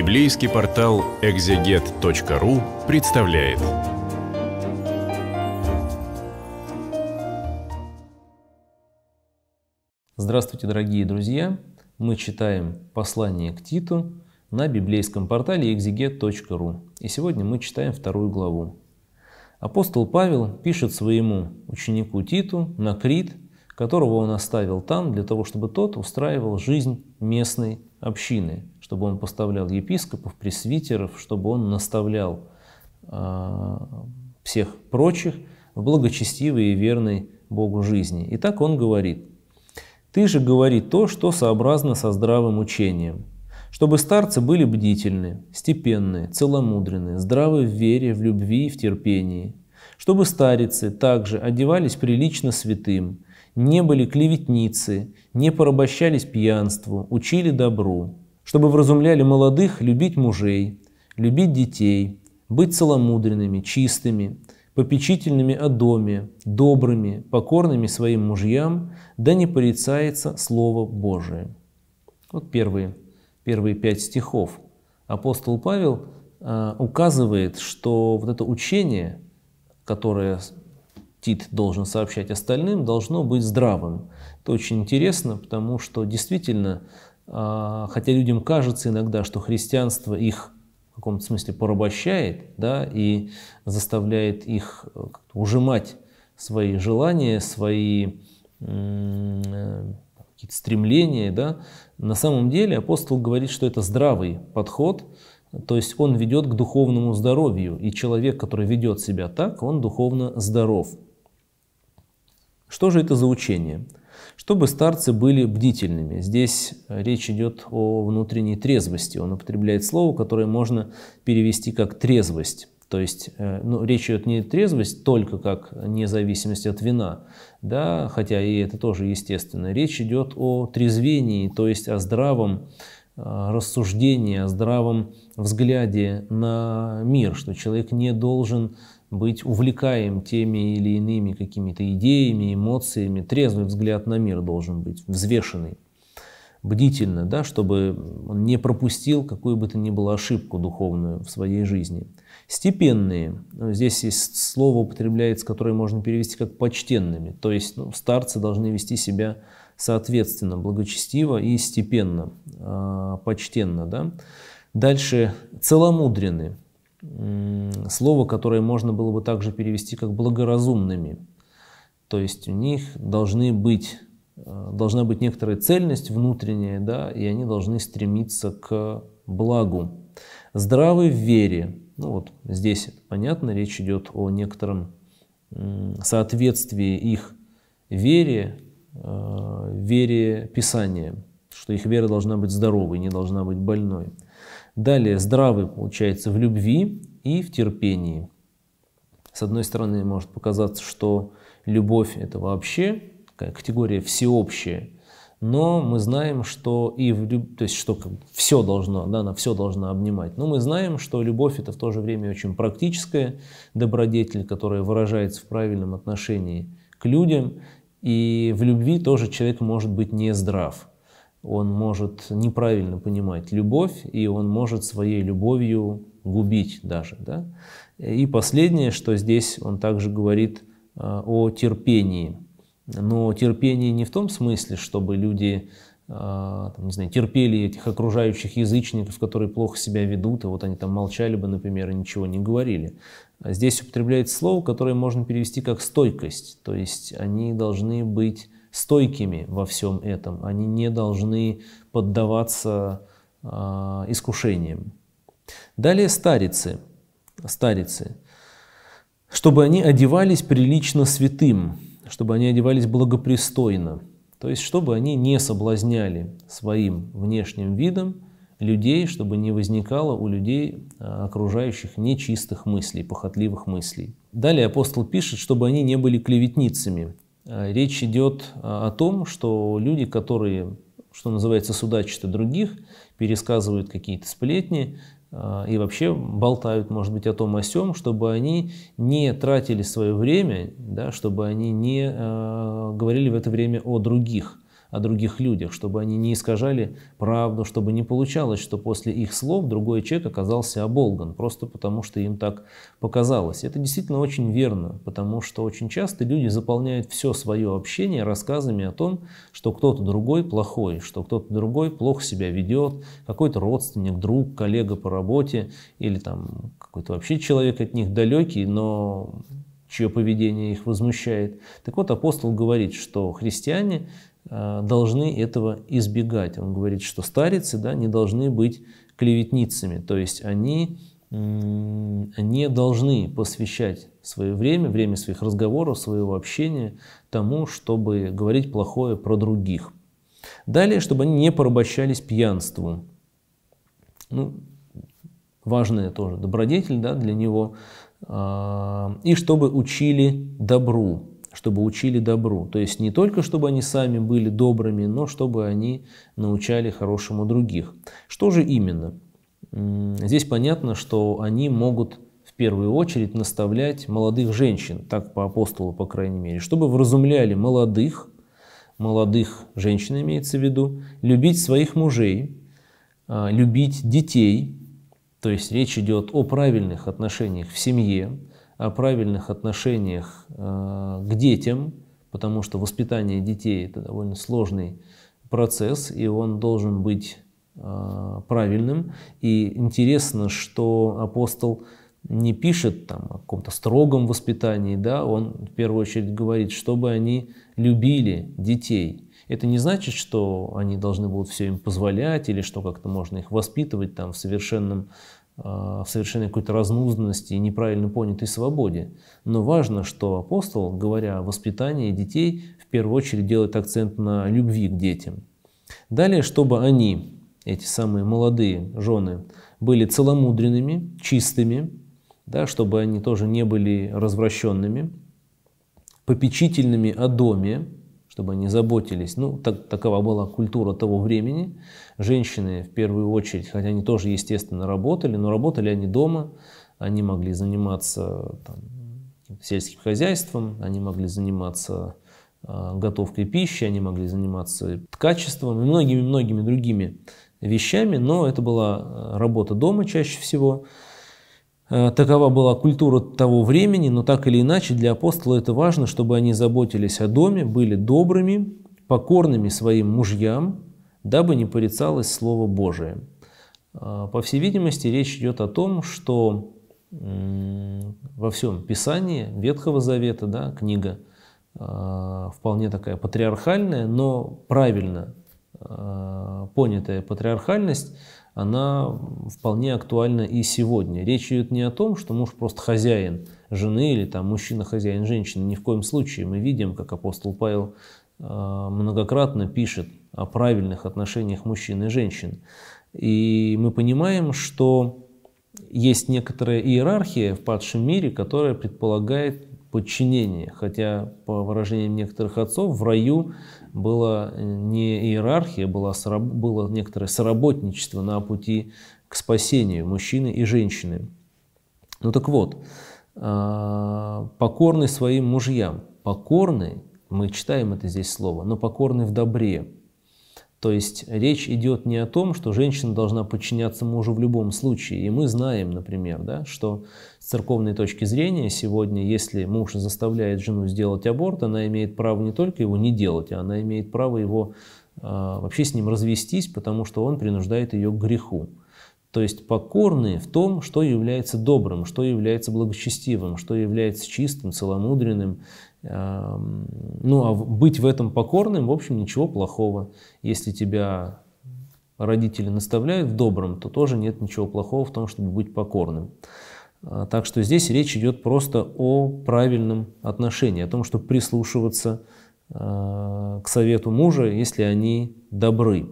Библейский портал экзегет.ру представляет. Здравствуйте, дорогие друзья! Мы читаем послание к Титу на библейском портале экзегет.ру. И сегодня мы читаем вторую главу. Апостол Павел пишет своему ученику Титу на Крит, которого он оставил там для того, чтобы тот устраивал жизнь местной общины – чтобы он поставлял епископов, пресвитеров, чтобы он наставлял а, всех прочих в благочестивой и верной Богу жизни. И так он говорит. «Ты же говори то, что сообразно со здравым учением, чтобы старцы были бдительны, степенные, целомудренные, здравы в вере, в любви и в терпении, чтобы старицы также одевались прилично святым, не были клеветницы, не порабощались пьянству, учили добру, чтобы вразумляли молодых любить мужей, любить детей, быть целомудренными, чистыми, попечительными о доме, добрыми, покорными своим мужьям, да не порицается Слово Божие». Вот первые, первые пять стихов. Апостол Павел а, указывает, что вот это учение, которое Тит должен сообщать остальным, должно быть здравым. Это очень интересно, потому что действительно а, хотя людям кажется иногда, что христианство их в каком-то смысле порабощает да, и заставляет их э, ужимать свои желания, свои э, какие-то стремления. Да. На самом деле апостол говорит, что это здравый подход, то есть он ведет к духовному здоровью, и человек, который ведет себя так, он духовно здоров. Что же это за учение? чтобы старцы были бдительными. Здесь э, речь идет о внутренней трезвости. Он употребляет слово, которое можно перевести как трезвость. То есть э, ну, речь идет не трезвость только как независимость от вина, да, хотя и это тоже естественно. Речь идет о трезвении, то есть о здравом э, рассуждении, о здравом взгляде на мир, что человек не должен быть увлекаем теми или иными какими-то идеями, эмоциями. Трезвый взгляд на мир должен быть, взвешенный, бдительно, да, чтобы он не пропустил какую бы то ни было ошибку духовную в своей жизни. Степенные. Ну, здесь есть слово употребляется, которое можно перевести как почтенными. То есть ну, старцы должны вести себя соответственно, благочестиво и степенно, а, почтенно. Да? Дальше целомудренные слово, которое можно было бы также перевести как благоразумными. То есть у них должны быть, э, должна быть некоторая цельность внутренняя, да, и они должны стремиться к благу. Здравый в вере. Ну вот здесь понятно, речь идет о некотором соответствии их вере, э, вере Писания, что их вера должна быть здоровой, не должна быть больной. Далее здравый получается в любви и в терпении. С одной стороны, может показаться, что любовь это вообще категория всеобщая, но мы знаем, что и в люб... то есть что все должно, да, она все должна обнимать. Но мы знаем, что любовь это в то же время очень практическая добродетель, которая выражается в правильном отношении к людям, и в любви тоже человек может быть не здрав он может неправильно понимать любовь, и он может своей любовью губить даже. Да? И последнее, что здесь он также говорит э, о терпении. Но терпение не в том смысле, чтобы люди э, там, не знаю, терпели этих окружающих язычников, которые плохо себя ведут, и вот они там молчали бы, например, и ничего не говорили. Здесь употребляется слово, которое можно перевести как «стойкость», то есть они должны быть стойкими во всем этом. Они не должны поддаваться э, искушениям. Далее старицы. старицы. Чтобы они одевались прилично святым, чтобы они одевались благопристойно. То есть, чтобы они не соблазняли своим внешним видом людей, чтобы не возникало у людей а, окружающих нечистых мыслей, похотливых мыслей. Далее апостол пишет, чтобы они не были клеветницами, Э, речь идет э, о том, что люди, которые, что называется, судачат о других, пересказывают какие-то сплетни э, и вообще болтают, может быть, о том, о сём, чтобы они не тратили свое время, да, чтобы они не говорили в это время о других – о других людях, чтобы они не искажали правду, чтобы не получалось, что после их слов другой человек оказался оболган, просто потому что им так показалось. Это действительно очень верно, потому что очень часто люди заполняют все свое общение рассказами о том, что кто-то другой плохой, что кто-то другой плохо себя ведет, какой-то родственник, друг, коллега по работе или там какой-то вообще человек от них далекий, но чье поведение их возмущает. Так вот, апостол говорит, что христиане Э, должны этого избегать. Он говорит, что старицы да, не должны быть клеветницами, то есть они не должны посвящать свое время, время своих разговоров, своего общения тому, чтобы говорить плохое про других. Далее, чтобы они не порабощались пьянству. Ну, важная тоже добродетель да, для него. А, и чтобы учили добру чтобы учили добру. То есть не только, чтобы они сами были добрыми, но чтобы они научали хорошему других. Что же именно? Здесь понятно, что они могут в первую очередь наставлять молодых женщин, так по апостолу, по крайней мере, чтобы вразумляли молодых, молодых женщин имеется в виду, любить своих мужей, а, любить детей, то есть речь идет о правильных отношениях в семье, о правильных отношениях э, к детям, потому что воспитание детей – это довольно сложный процесс, и он должен быть э, правильным. И интересно, что апостол не пишет там, о каком-то строгом воспитании, да, он в первую очередь говорит, чтобы они любили детей. Это не значит, что они должны будут все им позволять или что как-то можно их воспитывать там, в совершенном а, совершенно какой-то разнузданности неправильно понятой свободе. Но важно, что апостол, говоря о воспитании детей, в первую очередь делает акцент на любви к детям. Далее, чтобы они, эти самые молодые жены, были целомудренными, чистыми, да, чтобы они тоже не были развращенными, попечительными о доме, чтобы они заботились. Ну, так, такова была культура того времени. Женщины, в первую очередь, хотя они тоже, естественно, работали, но работали они дома, они могли заниматься там, сельским хозяйством, они могли заниматься э, готовкой пищи, они могли заниматься ткачеством и многими-многими другими вещами, но это была а, работа дома чаще всего – Э, такова была культура того времени, но так или иначе для апостола это важно, чтобы они заботились о доме, были добрыми, покорными своим мужьям, дабы не порицалось Слово Божие. Э, по всей видимости, речь идет о том, что во всем Писании Ветхого Завета, да, книга э, вполне такая патриархальная, но правильно понятая патриархальность она вполне актуальна и сегодня. Речь идет не о том, что муж просто хозяин жены или там мужчина хозяин женщины. Ни в коем случае. Мы видим, как апостол Павел э, многократно пишет о правильных отношениях мужчин и женщин. И мы понимаем, что есть некоторая иерархия в падшем мире, которая предполагает подчинение. Хотя, по выражениям некоторых отцов, в раю была э, не иерархия, было, было некоторое соработничество на пути к спасению мужчины и женщины. Ну так вот, а, покорны своим мужьям. Покорны, мы читаем это здесь слово, но покорны в добре. То есть речь идет не о том, что женщина должна подчиняться мужу в любом случае. И мы знаем, например, да, что с церковной точки зрения сегодня, если муж заставляет жену сделать аборт, она имеет право не только его не делать, а она имеет право его э, вообще с ним развестись, потому что он принуждает ее к греху. То есть покорные в том, что является добрым, что является благочестивым, что является чистым, целомудренным ну, а быть в этом покорным, в общем, ничего плохого. Если тебя родители наставляют в добром, то тоже нет ничего плохого в том, чтобы быть покорным. А, так что здесь речь идет просто о правильном отношении, о том, чтобы прислушиваться а, к совету мужа, если они добры.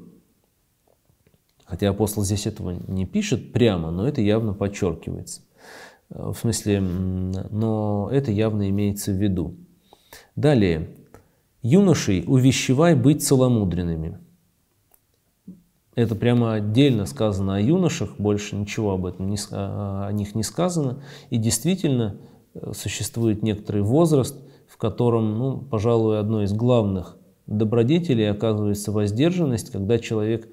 Хотя апостол здесь этого не пишет прямо, но это явно подчеркивается. А, в смысле, но это явно имеется в виду. Далее. «Юношей увещевай быть целомудренными». Это прямо отдельно сказано о юношах, больше ничего об этом не, о них не сказано. И действительно, э, существует некоторый возраст, в котором, ну, пожалуй, одной из главных добродетелей оказывается воздержанность, когда человек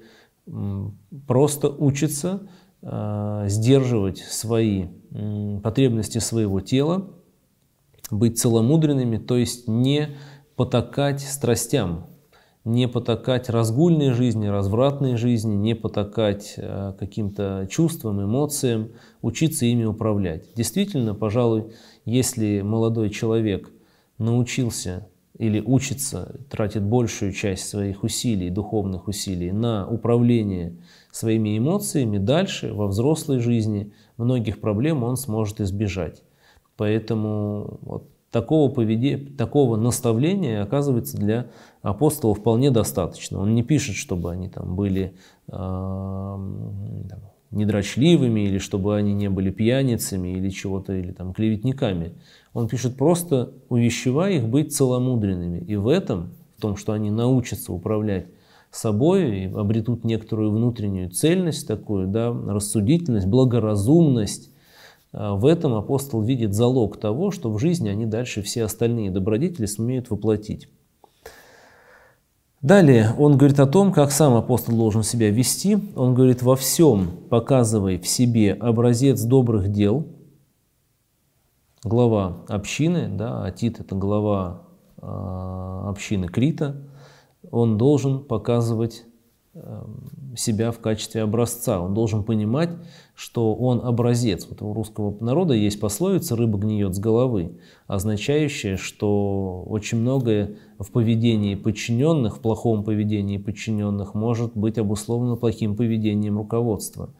просто учится э, сдерживать свои потребности своего тела, быть целомудренными, то есть не потакать страстям, не потакать разгульной жизни, развратной жизни, не потакать э, каким-то чувствам, эмоциям, учиться ими управлять. Действительно, пожалуй, если молодой человек научился или учится, тратит большую часть своих усилий, духовных усилий на управление своими эмоциями, дальше во взрослой жизни многих проблем он сможет избежать. Поэтому вот такого поведения, такого наставления, оказывается, для апостола вполне достаточно. Он не пишет, чтобы они там были э, а, недрачливыми, или чтобы они не были пьяницами, или чего-то, или там клеветниками. Он пишет просто, увещевая их быть целомудренными. И в этом, в том, что они научатся управлять собой и обретут некоторую внутреннюю цельность такую, да, рассудительность, благоразумность, а, в этом апостол видит залог того, что в жизни они дальше все остальные добродетели сумеют воплотить. Далее он говорит о том, как сам апостол должен себя вести. Он говорит, во всем показывай в себе образец добрых дел. Глава общины, да, а это глава э, общины Крита, он должен показывать Эм, себя в качестве образца. Он должен понимать, что он образец. Вот у русского народа есть пословица «рыба гниет с головы», означающая, что очень многое в поведении подчиненных, в плохом поведении подчиненных может быть обусловлено плохим поведением руководства.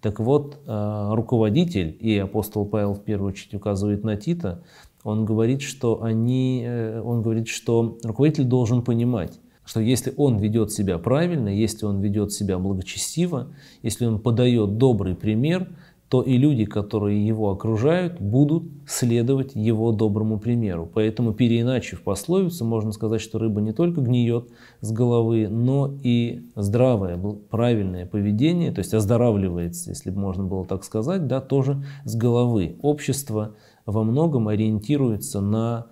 Так вот, э, руководитель, и апостол Павел в первую очередь указывает на Тита, он говорит, что, они, э, он говорит, что руководитель должен понимать, что если он ведет себя правильно, если он ведет себя благочестиво, если он подает добрый пример, то и люди, которые его окружают, будут следовать его доброму примеру. Поэтому, переиначив пословицу, можно сказать, что рыба не только гниет с головы, но и здравое, правильное поведение, то есть оздоравливается, если бы можно было так сказать, да, тоже с головы. Общество во многом ориентируется на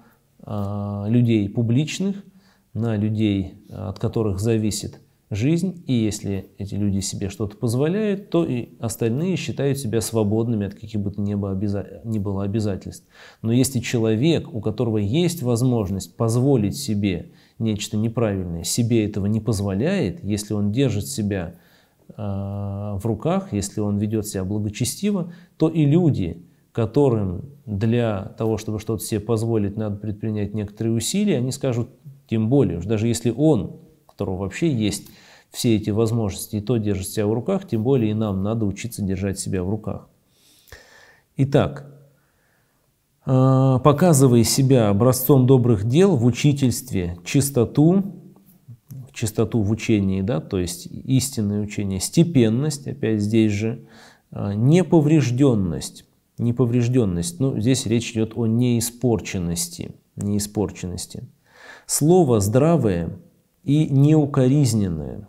э, людей публичных, на людей, от которых зависит жизнь, и если эти люди себе что-то позволяют, то и остальные считают себя свободными от каких бы то ни было, обяза... ни было обязательств. Но если человек, у которого есть возможность позволить себе нечто неправильное, себе этого не позволяет, если он держит себя э, в руках, если он ведет себя благочестиво, то и люди, которым для того, чтобы что-то себе позволить, надо предпринять некоторые усилия, они скажут, тем более, даже если он, у которого вообще есть все эти возможности, и то держит себя в руках, тем более и нам надо учиться держать себя в руках. Итак, а, показывая себя образцом добрых дел в учительстве, чистоту, чистоту в учении, да, то есть истинное учение, степенность, опять здесь же, а, неповрежденность, неповрежденность, ну, здесь речь идет о неиспорченности, неиспорченности – Слово здравое и неукоризненное.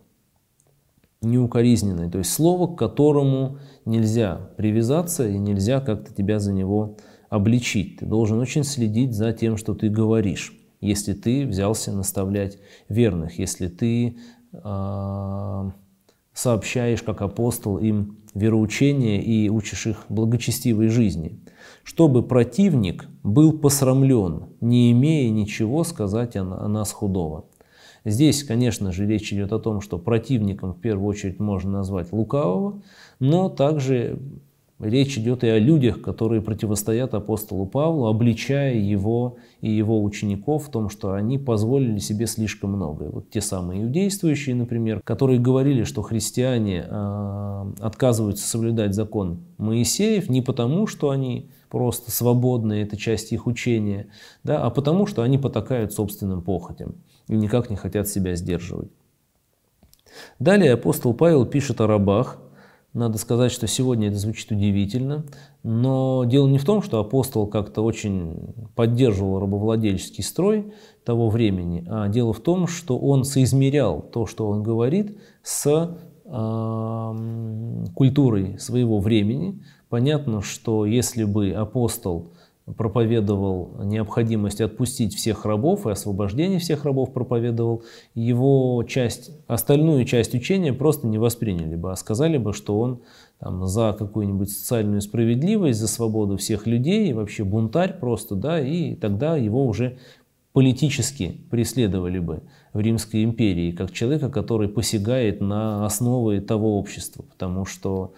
Неукоризненное, то есть слово, к которому нельзя привязаться и нельзя как-то тебя за него обличить. Ты должен очень следить за тем, что ты говоришь, если ты взялся наставлять верных, если ты э, сообщаешь как апостол им вероучения и учишь их благочестивой жизни, чтобы противник был посрамлен, не имея ничего сказать о, нас худого. Здесь, конечно же, речь идет о том, что противником в первую очередь можно назвать лукавого, но также Речь идет и о людях, которые противостоят апостолу Павлу, обличая его и его учеников в том, что они позволили себе слишком многое. Вот те самые иудействующие, например, которые говорили, что христиане э, отказываются соблюдать закон Моисеев не потому, что они просто свободны, это часть их учения, да, а потому, что они потакают собственным похотям и никак не хотят себя сдерживать. Далее апостол Павел пишет о рабах – надо сказать, что сегодня это звучит удивительно, но дело не в том, что апостол как-то очень поддерживал рабовладельческий строй того времени, а дело в том, что он соизмерял то, что он говорит, с э, культурой своего времени. Понятно, что если бы апостол проповедовал необходимость отпустить всех рабов и освобождение всех рабов проповедовал, его часть, остальную часть учения просто не восприняли бы, а сказали бы, что он там, за какую-нибудь социальную справедливость, за свободу всех людей, и вообще бунтарь просто, да, и тогда его уже политически преследовали бы в Римской империи, как человека, который посягает на основы того общества, потому что,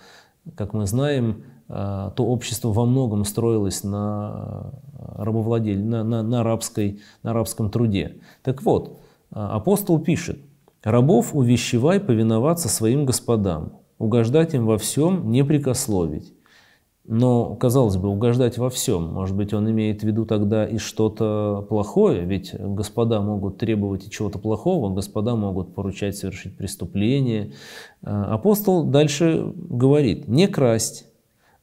как мы знаем, Э, то общество во многом строилось на, э, рабовладель... на, на, на, рабской, на рабском труде. Так вот, э, апостол пишет, «Рабов увещевай повиноваться своим господам, угождать им во всем, не прикословить». Но, казалось бы, угождать во всем. Может быть, он имеет в виду тогда и что-то плохое, ведь господа могут требовать и чего-то плохого, господа могут поручать совершить преступление. Апостол дальше говорит, не красть,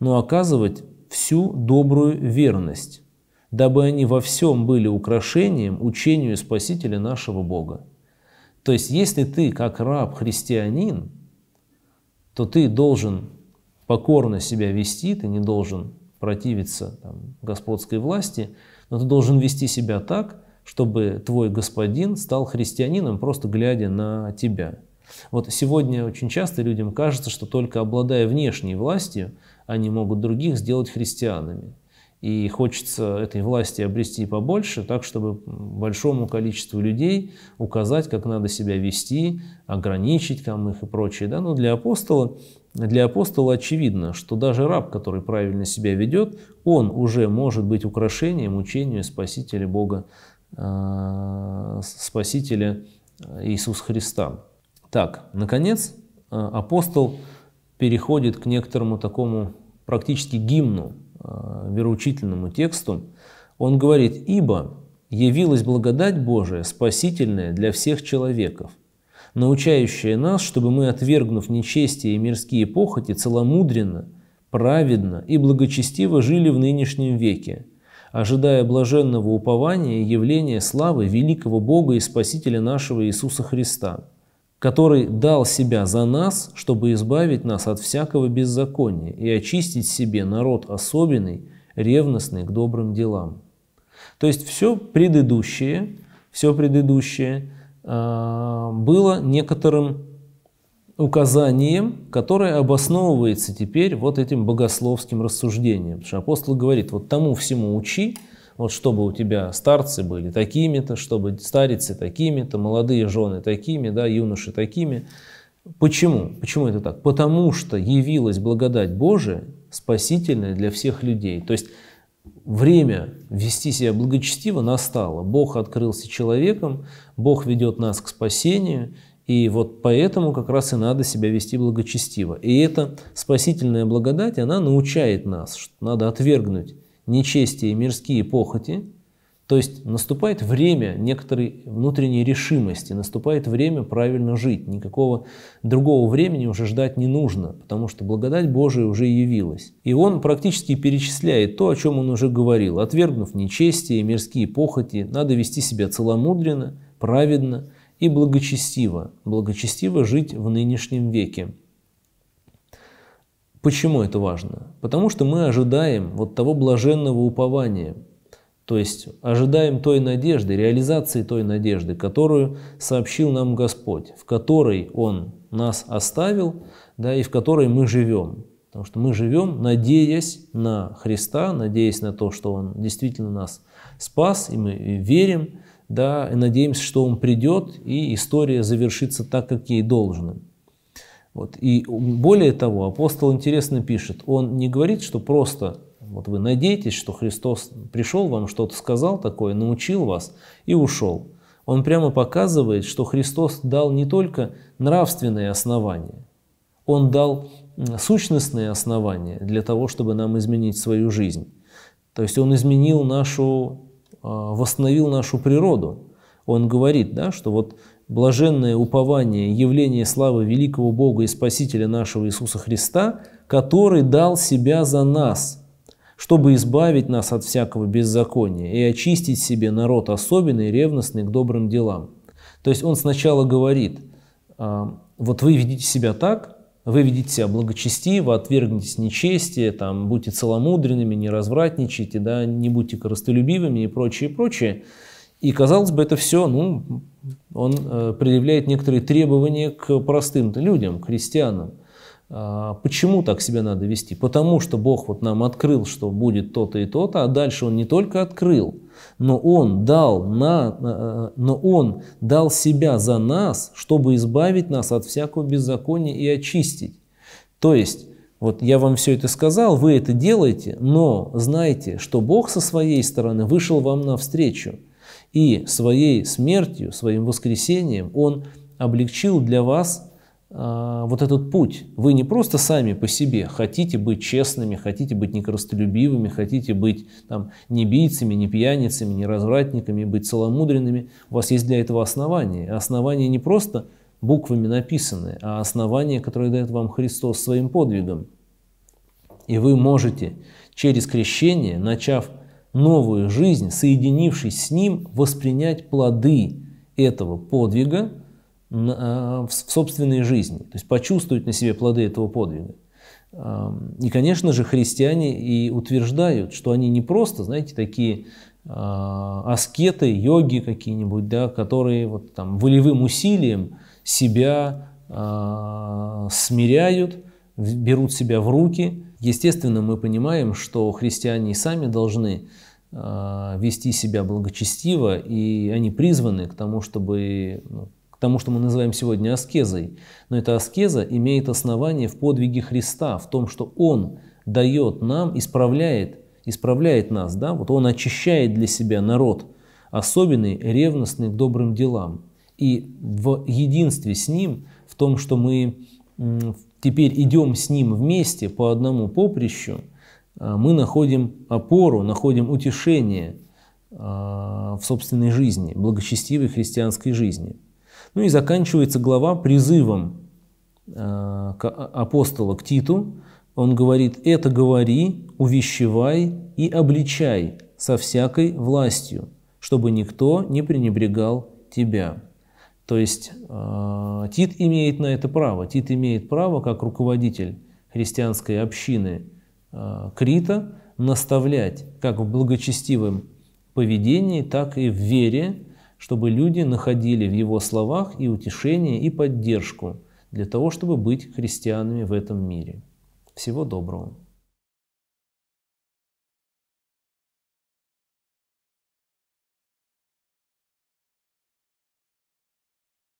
но оказывать всю добрую верность, дабы они во всем были украшением учению Спасителя нашего Бога. То есть, если ты как раб-христианин, то ты должен покорно себя вести, ты не должен противиться там, господской власти, но ты должен вести себя так, чтобы твой господин стал христианином, просто глядя на тебя. Вот сегодня очень часто людям кажется, что только обладая внешней властью, они могут других сделать христианами. И хочется этой власти обрести побольше, так, чтобы большому количеству людей указать, как надо себя вести, ограничить там их и прочее. Да? Но ну, для апостола, для апостола очевидно, что даже раб, который правильно себя ведет, он уже может быть украшением учению Спасителя Бога, э, Спасителя Иисуса Христа. Так, наконец, э, апостол – переходит к некоторому такому практически гимну, а, вероучительному тексту. Он говорит, «Ибо явилась благодать Божия, спасительная для всех человеков, научающая нас, чтобы мы, отвергнув нечестие и мирские похоти, целомудренно, праведно и благочестиво жили в нынешнем веке, ожидая блаженного упования и явления славы великого Бога и Спасителя нашего Иисуса Христа, который дал себя за нас, чтобы избавить нас от всякого беззакония и очистить себе народ особенный, ревностный к добрым делам. То есть все предыдущее, все предыдущее а, было некоторым указанием, которое обосновывается теперь вот этим богословским рассуждением. Потому что апостол говорит, вот тому всему учи, вот чтобы у тебя старцы были такими-то, чтобы старицы такими-то, молодые жены такими, да, юноши такими. Почему? Почему это так? Потому что явилась благодать Божия, спасительная для всех людей. То есть время вести себя благочестиво настало. Бог открылся человеком, Бог ведет нас к спасению, и вот поэтому как раз и надо себя вести благочестиво. И эта спасительная благодать, она научает нас, что надо отвергнуть нечестие и мирские похоти, то есть наступает время некоторой внутренней решимости, наступает время правильно жить. Никакого другого времени уже ждать не нужно, потому что благодать Божия уже явилась. И он практически перечисляет то, о чем он уже говорил. Отвергнув нечестие и мирские похоти, надо вести себя целомудренно, праведно и благочестиво. Благочестиво жить в нынешнем веке. Почему это важно? Потому что мы ожидаем вот того блаженного упования, то есть ожидаем той надежды, реализации той надежды, которую сообщил нам Господь, в которой Он нас оставил, да, и в которой мы живем. Потому что мы живем, надеясь на Христа, надеясь на то, что Он действительно нас спас, и мы верим, да, и надеемся, что Он придет, и история завершится так, как ей должно. Вот. И более того, апостол интересно пишет, он не говорит, что просто вот вы надеетесь, что Христос пришел вам, что-то сказал такое, научил вас и ушел. Он прямо показывает, что Христос дал не только нравственные основания, Он дал сущностные основания для того, чтобы нам изменить свою жизнь. То есть Он изменил нашу, а, восстановил нашу природу. Он говорит, да, что вот блаженное упование, явление славы великого Бога и Спасителя нашего Иисуса Христа, который дал себя за нас, чтобы избавить нас от всякого беззакония и очистить себе народ особенный, ревностный к добрым делам. То есть он сначала говорит, а, вот вы ведите себя так, вы ведите себя благочестиво, отвергнитесь нечестие, там, будьте целомудренными, не развратничайте, да, не будьте коростолюбивыми и прочее, прочее. И, казалось бы, это все, ну, он э, предъявляет некоторые требования к простым людям, к христианам. А почему так себя надо вести? Потому что Бог вот нам открыл, что будет то-то и то-то, а дальше Он не только открыл, но Он дал, на, э, э, но он дал себя за нас, чтобы избавить нас от всякого беззакония и очистить. То есть, вот я вам все это сказал, вы это делаете, но знайте, что Бог со своей стороны вышел вам навстречу – и своей смертью, своим воскресением Он облегчил для вас э, вот этот путь. Вы не просто сами по себе хотите быть честными, хотите быть некоростолюбивыми, хотите быть там, не бийцами, не пьяницами, не развратниками, быть целомудренными. У вас есть для этого основание основание не просто буквами написанное а основание которое дает вам Христос своим подвигом. И вы можете через крещение, начав новую жизнь, соединившись с Ним, воспринять плоды этого подвига э, в собственной жизни, то есть почувствовать на себе плоды этого подвига. И, конечно же, христиане и утверждают, что они не просто, знаете, такие а, аскеты, йоги какие-нибудь, да, которые вот там волевым усилием себя а, смиряют, берут себя в руки. Естественно, мы понимаем, что христиане сами должны а, вести себя благочестиво, и они призваны к тому, чтобы ну, к тому, что мы называем сегодня аскезой. Но эта аскеза имеет основание в подвиге Христа, в том, что Он дает нам, исправляет, исправляет нас, да? вот Он очищает для себя народ, особенный, ревностный к добрым делам. И в единстве с Ним, в том, что мы теперь идем с ним вместе по одному поприщу, а, мы находим опору, находим утешение а, в собственной жизни, благочестивой христианской жизни. Ну и заканчивается глава призывом а, апостола к Титу. Он говорит, это говори, увещевай и обличай со всякой властью, чтобы никто не пренебрегал тебя. То есть э, Тит имеет на это право. Тит имеет право, как руководитель христианской общины э, Крита, наставлять как в благочестивом поведении, так и в вере, чтобы люди находили в его словах и утешение, и поддержку для того, чтобы быть христианами в этом мире. Всего доброго!